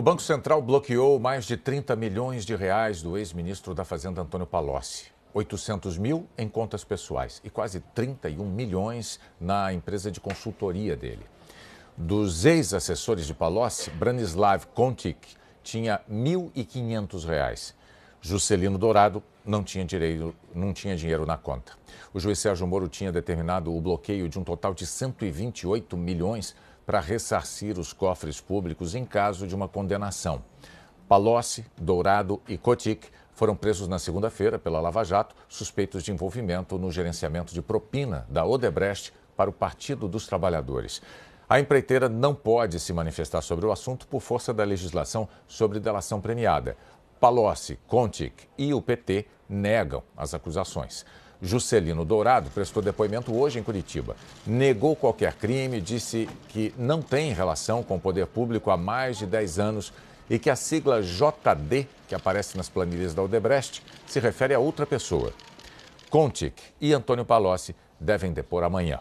O Banco Central bloqueou mais de 30 milhões de reais do ex-ministro da Fazenda Antônio Palocci. 800 mil em contas pessoais e quase 31 milhões na empresa de consultoria dele. Dos ex-assessores de Palocci, Branislav Kontik tinha 1.500 reais. Juscelino Dourado não tinha, direito, não tinha dinheiro na conta. O juiz Sérgio Moro tinha determinado o bloqueio de um total de 128 milhões para ressarcir os cofres públicos em caso de uma condenação. Palocci, Dourado e Kotick foram presos na segunda-feira pela Lava Jato, suspeitos de envolvimento no gerenciamento de propina da Odebrecht para o Partido dos Trabalhadores. A empreiteira não pode se manifestar sobre o assunto por força da legislação sobre delação premiada. Palocci, Kotick e o PT negam as acusações. Juscelino Dourado prestou depoimento hoje em Curitiba. Negou qualquer crime, disse que não tem relação com o poder público há mais de 10 anos e que a sigla JD, que aparece nas planilhas da Odebrecht, se refere a outra pessoa. Contic e Antônio Palocci devem depor amanhã.